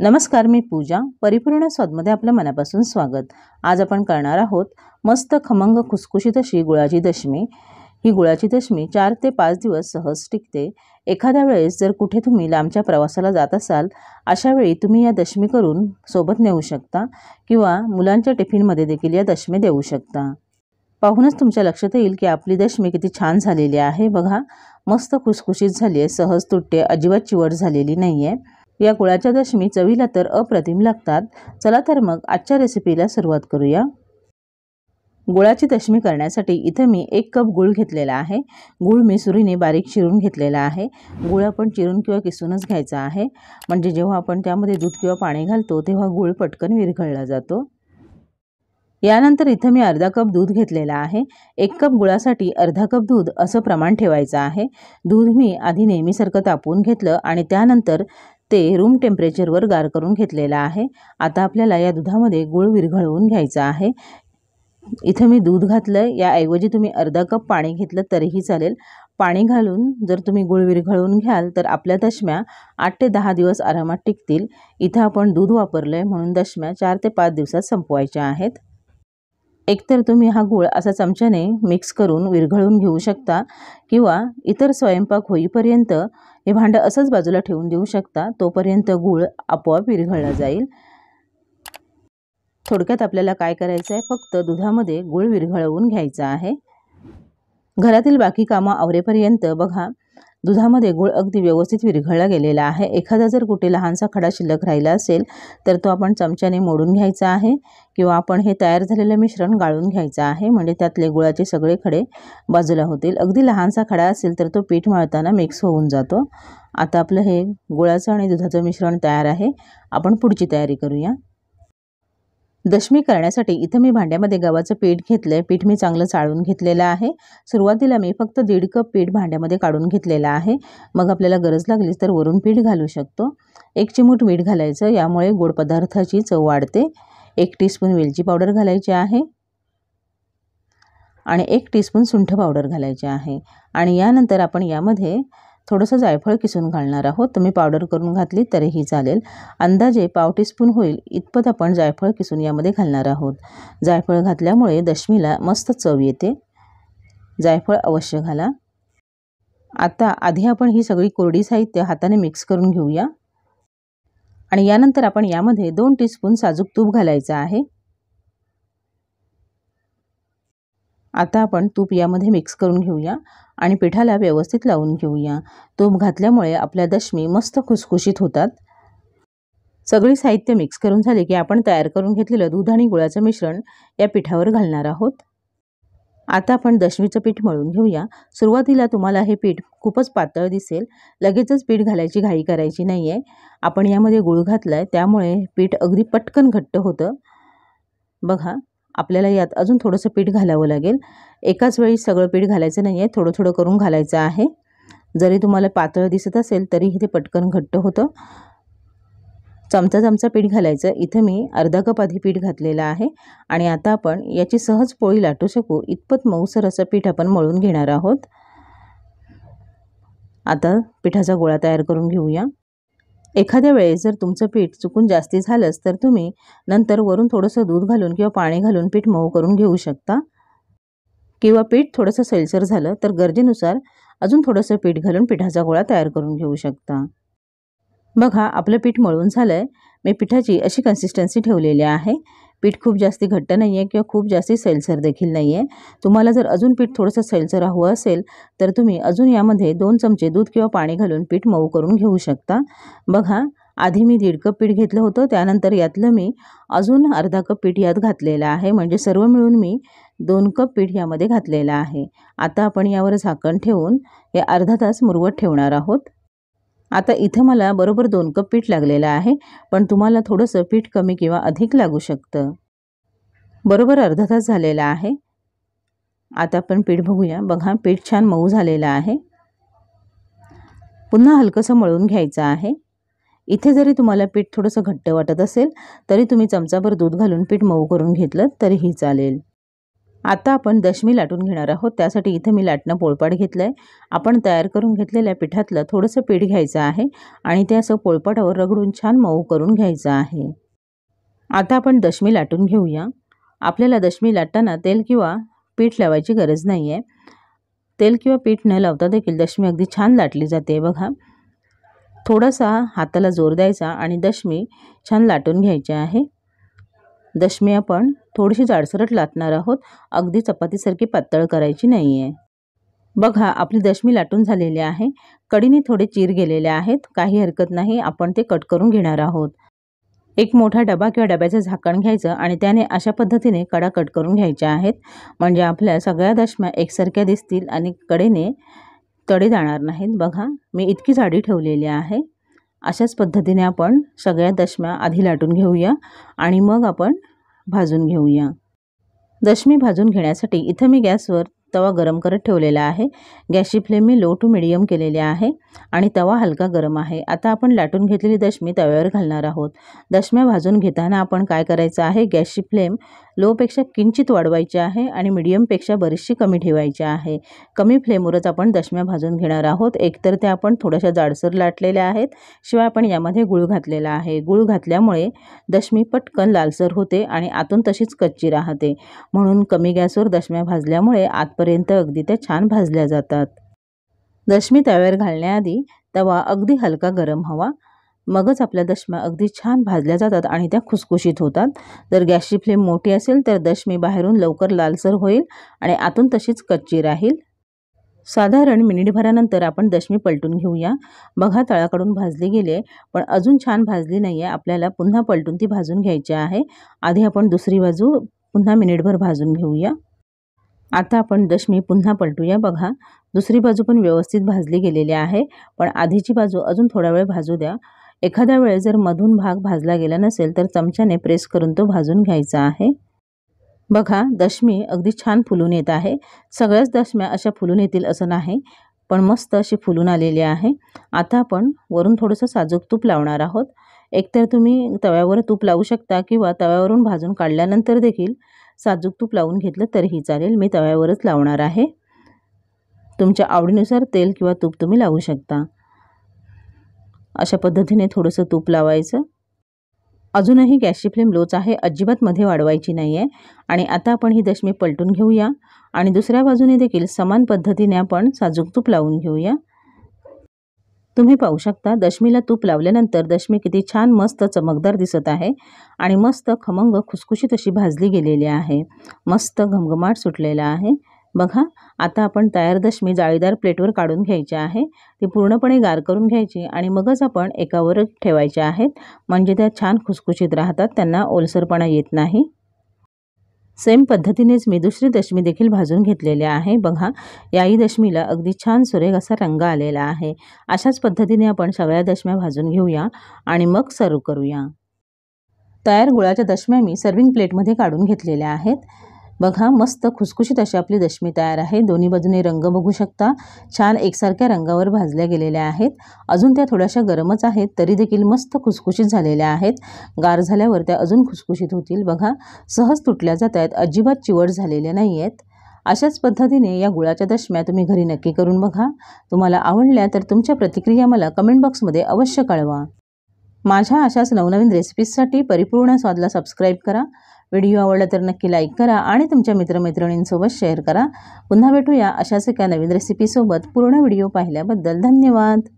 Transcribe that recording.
नमस्कार मी पूजा परिपूर्ण स्वादमध्ये आपलं मनापासून स्वागत आज आपण करणार आहोत मस्त खमंग खुसखुशीत अशी गुळाची दशमी ही गुळाची दशमी चार ते पाच दिवस सहज टिकते एखाद्या वेळेस जर कुठे तुम्ही लांबच्या प्रवासाला जात असाल अशा वेळी तुम्ही या दशमी करून सोबत नेऊ शकता किंवा मुलांच्या टिफिनमध्ये देखील या दशमी देऊ शकता पाहूनच तुमच्या लक्षात येईल की आपली दशमी किती छान झालेली आहे बघा मस्त खुसखुशीत झाली आहे सहज तुटते अजिबात चिवट झालेली नाही आहे या गुळाच्या दशमी चवीला तर अप्रतिम लागतात चला तर मग आजच्या रेसिपीला सुरुवात करूया गुळाची दशमी करण्यासाठी इथं मी एक कप गुळ घेतलेला आहे गुळ मी सुरीने बारीक चिरून घेतलेला आहे गुळ आपण चिरून किंवा किसूनच घ्यायचा आहे म्हणजे जेव्हा आपण त्यामध्ये दूध किंवा पाणी घालतो तेव्हा गुळ पटकन विरघळला जातो यानंतर इथं मी अर्धा कप दूध घेतलेला आहे एक कप गुळासाठी अर्धा कप दूध असं प्रमाण ठेवायचं आहे दूध मी आधी नेहमीसारखं तापवून घेतलं आणि त्यानंतर ते रूम टेम्परेचरवर गार करून घेतलेलं आहे आता आपल्याला या दुधामध्ये गुळ विरघळवून घ्यायचा आहे इथे मी दूध घातलं याऐवजी तुम्ही अर्धा कप पाणी घेतलं तरीही चालेल पाणी घालून जर तुम्ही गुळ विरघळवून घ्याल तर आपल्या दशम्या आठ ते दहा दिवस आरामात टिकतील इथं आपण दूध वापरलं आहे म्हणून दशम्या चार ते पाच दिवसात संपवायच्या आहेत एकतर तुम्ही हा गूळ असा चमच्याने मिक्स करून विरघळून घेऊ शकता किंवा इतर स्वयंपाक होईपर्यंत हे भांडं असंच बाजूला ठेवून देऊ शकता तोपर्यंत गूळ आपोआप विरघळला जाईल थोडक्यात आपल्याला काय करायचं आहे फक्त दुधामध्ये गूळ विरघळवून घ्यायचा आहे घरातील बाकी कामं आवरेपर्यंत बघा दुधामध्ये गुळ अगदी व्यवस्थित विरघळला गेलेला आहे एखादा जर कुठे लहानसा खडा शिल्लक राहिला असेल तर तो आपण चमच्याने मोडून घ्यायचा आहे किंवा आपण हे तयार झालेलं मिश्रण गाळून घ्यायचं आहे म्हणजे त्यातले गुळाचे सगळे खडे बाजूला होतील अगदी लहानसा खडा असेल तर तो पीठ मळताना मिक्स होऊन जातो आता आपलं हे गुळाचं आणि दुधाचं मिश्रण तयार आहे आपण पुढची तयारी करूया दशमी करण्यासाठी इथं मी भांड्यामध्ये गव्हाचं पीठ घेतलं आहे पीठ मी चांगलं चाळून घेतलेलं आहे सुरुवातीला मी फक्त दीड कप पीठ भांड्यामध्ये काढून घेतलेलं आहे मग आपल्याला गरज लागलीच तर वरून पीठ घालू शकतो एक चिमूट मीठ घालायचं यामुळे गोड पदार्थाची चव वाढते एक टीस्पून वेलची पावडर घालायची आहे आणि एक टीस्पून सुंठ पावडर घालायची आहे आणि यानंतर आपण यामध्ये थोडंसं जायफळ किसून घालणार आहोत तुम्ही पावडर करून घातली तरीही चालेल अंदाजे पाव टीस्पून होईल इतपत आपण जायफळ किसून यामध्ये घालणार आहोत जायफळ घातल्यामुळे दशमीला मस्त चव येते जायफळ अवश्य घाला आता आधी आपण ही सगळी कोरडी साहित्य हाताने मिक्स करून घेऊया आणि यानंतर आपण यामध्ये दोन टीस्पून साजूक तूप घालायचं आहे आता आपण तूप यामध्ये मिक्स करून घेऊया आणि पिठाला व्यवस्थित लावून घेऊया तूप घातल्यामुळे आपल्या दशमी मस्त खुसखुशीत होतात सगळी साहित्य मिक्स करून झाले की आपण तयार करून घेतलेलं दूध आणि गुळाचं मिश्रण या पिठावर घालणार आहोत आता आपण दशमीचं पीठ मळून घेऊया सुरुवातीला तुम्हाला हे पीठ खूपच पातळ दिसेल लगेचच पीठ घालायची घाई करायची नाही आहे आपण यामध्ये गुळ घातला आहे त्यामुळे पीठ अगदी पटकन घट्ट होतं बघा आपल्याला यात अजून थोडंसं पीठ घालावं लागेल एकाच वेळी सगळं पीठ घालायचं नाही आहे थोडं थोडं करून घालायचं आहे जरी तुम्हाला पातळ दिसत असेल तरीही ते पटकन घट्ट होतं चमचा चमचा पीठ घालायचं इथं मी अर्धा कप आधी पीठ घातलेलं आहे आणि आता आपण याची सहज पोळी लाटू शकू इतपत मऊसर असं पीठ आपण मळून घेणार आहोत आता पिठाचा गोळा तयार करून घेऊया एखाद्या वेळेस जर तुमचं पीठ चुकून जास्ती झालंच तर तुम्ही नंतर वरून थोडंसं दूध घालून किंवा पाणी घालून पीठ मऊ करून घेऊ शकता किंवा पीठ थोडंसं सैलसर झालं तर गरजेनुसार अजून थोडंसं पीठ घालून पिठाचा गोळा तयार करून घेऊ शकता बघा आपलं पीठ मळून झालं आहे मी पिठाची अशी कन्सिस्टन्सी ठेवलेली आहे पीठ खूप जास्त घट्ट नाही आहे किंवा खूप जास्त सैलसर देखील नाही आहे तुम्हाला जर अजून पीठ थोडंसं सैलसर हवं असेल तर तुम्ही अजून यामध्ये दोन चमचे दूध किंवा पाणी घालून पीठ मऊ करून घेऊ शकता बघा आधी मी दीड कप पीठ घेतलं होतं त्यानंतर यातलं मी अजून अर्धा कप पीठ यात घातलेलं आहे म्हणजे सर्व मिळून मी दोन कप पीठ यामध्ये घातलेलं आहे आता आपण यावर झाकण ठेवून हे अर्धा तास मुरवत ठेवणार आहोत आता इथं मला बरोबर दोन कप पीठ लागलेलं आहे पण तुम्हाला थोडंसं पीठ कमी किंवा अधिक लागू शकतं बरोबर अर्धा तास झालेला आहे आता आपण पीठ बघूया बघा पीठ छान मऊ झालेलं आहे पुन्हा हलकंसं मळून घ्यायचं आहे इथे जरी तुम्हाला पीठ थोडंसं घट्ट वाटत असेल तरी तुम्ही चमचाभर दूध घालून पीठ मऊ करून घेतलं तरीही चालेल आता आपण दशमी लाटून घेणार आहोत त्यासाठी इथं मी लाटणं पोळपाट घेतलं आहे आपण तयार करून घेतलेल्या पिठातलं थोडंसं पीठ घ्यायचं आहे आणि ते असं पोळपाटावर रगडून छान मऊ करून घ्यायचं आहे आता आपण दशमी लाटून घेऊया आपल्याला दशमी लाटताना तेल किंवा पीठ लावायची गरज नाही आहे तेल किंवा पीठ न लावता देखील दशमी अगदी छान लाटली जाते बघा थोडासा हाताला जोर द्यायचा आणि दशमी छान लाटून घ्यायची आहे दशमी आपण थोडीशी जाडसरट लाटणार आहोत अगदी चपातीसारखी पातळ करायची नाही आहे बघा आपली दशमी लाटून झालेली आहे कडीने थोडे चीर गेलेले आहेत काही हरकत नाही आपण ते कट करून घेणार आहोत एक मोठा डबा किंवा डब्याचं झाकण घ्यायचं आणि त्याने अशा पद्धतीने कडा कट करून घ्यायच्या आहेत म्हणजे आपल्या सगळ्या दशम्या एकसारख्या दिसतील आणि कडेने तडे जाणार नाहीत बघा मी इतकी जाडी ठेवलेली आहे अशाच पद्धतीने आपण सगळ्या दशम्या आधी लाटून घेऊया आणि मग आपण भाजून घेऊया दशमी भाजून घेण्यासाठी इथं मी गॅसवर तवा गरम करत ठेवलेला आहे गॅसची फ्लेम मी लो टू मिडियम केलेली आहे आणि तवा हलका गरम आहे आता आपण लाटून घेतलेली दशमी तव्यावर घालणार आहोत दशम्या भाजून घेताना आपण काय करायचं आहे गॅसची फ्लेम लोपेक्षा किंचित वाढवायची आहे आणि मिडियमपेक्षा बरीचशी कमी ठेवायची आहे कमी फ्लेमवरच आपण दशम्या भाजून घेणार आहोत एकतर त्या आपण थोड्याशा जाडसर लाटलेल्या आहेत शिवाय आपण यामध्ये गुळ घातलेला आहे गुळ घातल्यामुळे दशमी पटकन लालसर होते आणि आतून तशीच कच्ची राहते म्हणून कमी गॅसवर दशम्या भाजल्यामुळे आतपर्यंत अगदी त्या छान भाजल्या जातात दशमी तव्यावर घालण्याआधी तवा अगदी हलका गरम हवा मगच आपल्या दशम्या अगदी छान भाजल्या जातात आणि त्या खुसखुशीत होतात जर गॅसची फ्लेम मोठी असेल तर दशमी बाहेरून लवकर लालसर होईल आणि आतून तशीच कच्ची राहील साधारण मिनिटभरानंतर आपण दशमी पलटून घेऊया बघा तळाकडून भाजली गेले पण अजून छान भाजली नाही आहे आपल्याला पुन्हा पलटून ती भाजून घ्यायची आहे आधी आपण दुसरी बाजू पुन्हा मिनिटभर भाजून घेऊया आता आपण दशमी पुन्हा पलटूया बघा दुसरी बाजू पण व्यवस्थित भाजली गेलेली आहे पण आधीची बाजू अजून थोडा वेळ भाजू द्या एखाद्या वेळेस जर मधून भाग भाजला गेला नसेल तर चमच्याने प्रेस करून तो भाजून घ्यायचा आहे बघा दशमी अगदी छान फुलून येत आहे सगळ्याच दशम्या अशा फुलून येतील असं नाही पण मस्त अशी फुलून आलेली आहे आता आपण वरून थोडंसं साजूक तूप लावणार आहोत एकतर तुम्ही तव्यावर तूप लावू शकता किंवा तव्यावरून भाजून काढल्यानंतर देखील साजूक तूप लावून घेतलं तरीही चालेल मी तव्यावरच लावणार आहे तुमच्या आवडीनुसार तेल किंवा तूप तुम्ही लावू शकता अशा पद्धतीने थोडंसं तूप लावायचं अजूनही गॅसची फ्लेम लोच आहे अजिबात मध्ये वाढवायची नाही आहे आणि आता आपण ही दशमी पलटून घेऊया आणि दुसऱ्या बाजूने देखील समान पद्धतीने आपण साजूक तूप लावून घेऊया तुम्ही पाहू शकता दशमीला तूप लावल्यानंतर दशमी किती छान मस्त चमकदार दिसत आहे आणि मस्त खमंग खुसखुशीत अशी भाजली गेलेली आहे मस्त घमघमाट सुटलेला आहे बघा आता आपण तयार दशमी जाळीदार प्लेटवर काढून घ्यायची आहे ती पूर्णपणे गार करून घ्यायची आणि मगच आपण एकावर ठेवायच्या आहेत म्हणजे त्या छान खुसखुशीत राहतात त्यांना ओलसरपणा येत नाही सेम पद्धतीनेच मी दुसरी दशमी देखील भाजून घेतलेली आहे बघा याही दशमीला अगदी छान सुरेख असा रंग आलेला आहे अशाच पद्धतीने आपण सगळ्या दशम्या भाजून घेऊया आणि मग सर्व करूया तयार गुळाच्या दशम्या मी सर्विंग प्लेटमध्ये काढून घेतलेल्या आहेत बघा मस्त खुसखुशीत अशी आपली दशमी तयार आहे दोन्ही बाजूने रंग बघू शकता छान एकसारख्या रंगावर भाजल्या गेलेल्या आहेत अजून त्या थोड्याशा गरमच आहेत तरी देखील मस्त खुसखुशीत झालेल्या आहेत गार झाल्यावर त्या अजून खुसखुशीत होतील बघा सहज तुटल्या जात आहेत अजिबात चिवड झालेल्या नाही आहेत अशाच पद्धतीने या गुळाच्या दशम्या तुम्ही घरी नक्की करून बघा तुम्हाला आवडल्या तर तुमच्या प्रतिक्रिया मला कमेंट बॉक्समध्ये अवश्य कळवा माझ्या अशाच नवनवीन रेसिपीजसाठी परिपूर्ण स्वादला सबस्क्राईब करा व्हिडिओ आवडला तर नक्की लाईक करा आणि तुमच्या मित्रमैत्रिणींसोबत शेअर करा पुन्हा भेटूया अशाच एका नवीन रेसिपीसोबत पूर्ण व्हिडिओ पाहिल्याबद्दल धन्यवाद